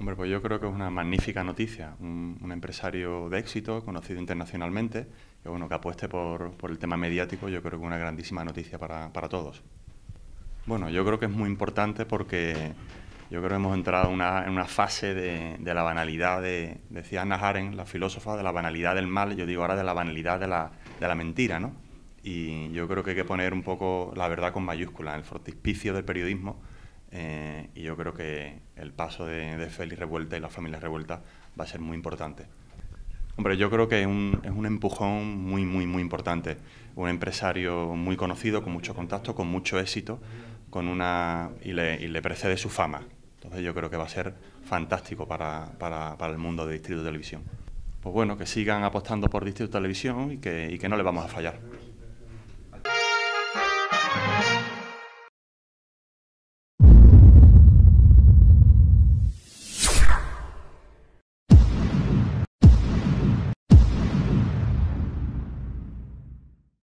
Hombre, pues yo creo que es una magnífica noticia. Un, empresario de éxito, conocido internacionalmente, que, bueno, que apueste por, por, el tema mediático, yo creo que es una grandísima noticia para, para, todos. Bueno, yo creo que es muy importante porque yo creo que hemos entrado en una fase de, la banalidad, de, decía Anna Haren, la filósofa, de la banalidad del mal, yo digo ahora de la banalidad de la, de la mentira, ¿no? Y yo creo que hay que poner un poco la verdad con mayúscula, en el frontispicio del periodismo eh, y yo creo que el paso de, de Félix Revuelta y la familia Revuelta va a ser muy importante. Hombre, yo creo que es un, empujón muy, muy, muy importante. Un empresario muy conocido, con mucho contacto, con mucho éxito, con una y le, precede su fama. Entonces yo creo que va a ser fantástico para, para, para el mundo de Distrito Televisión. Pues bueno, que sigan apostando por Distrito Televisión y que, y que no le vamos a fallar.